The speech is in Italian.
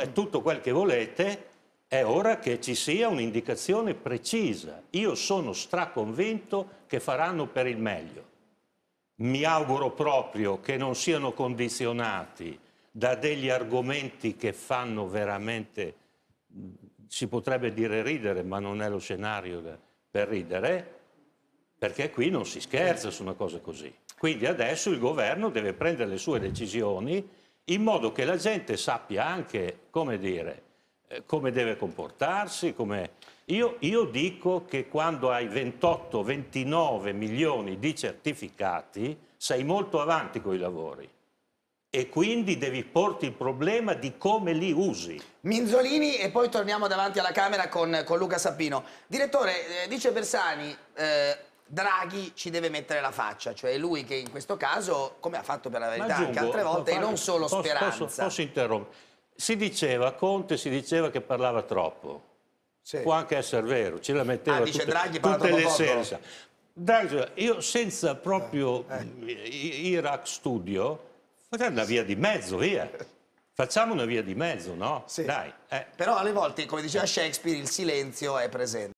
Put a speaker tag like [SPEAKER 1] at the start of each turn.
[SPEAKER 1] è tutto quel che volete, è ora che ci sia un'indicazione precisa. Io sono straconvinto che faranno per il meglio. Mi auguro proprio che non siano condizionati da degli argomenti che fanno veramente, si potrebbe dire ridere, ma non è lo scenario per ridere, perché qui non si scherza su una cosa così. Quindi adesso il governo deve prendere le sue decisioni in modo che la gente sappia anche come dire eh, come deve comportarsi, come... Io, io, dico che quando hai 28-29 milioni di certificati sei molto
[SPEAKER 2] avanti con i lavori e quindi devi porti il problema di come li usi. Minzolini e poi torniamo davanti alla Camera con, con Luca Sappino. Direttore, eh, dice Bersani, eh, Draghi ci deve mettere la faccia, cioè lui che in questo caso, come ha fatto per la verità aggiungo, anche altre volte, fare, e non solo posso, speranza. Posso, posso
[SPEAKER 1] interrompere? Si diceva, Conte si diceva che parlava troppo. Sì. Può anche essere vero, ce la metteva ah, tutte, dice Draghi tutte le sere. Draghi, io senza proprio eh, eh. Iraq studio, fate una via di mezzo, via. Facciamo una via di mezzo, no? Sì. Dai. Eh. Però alle volte, come diceva Shakespeare, il silenzio è presente.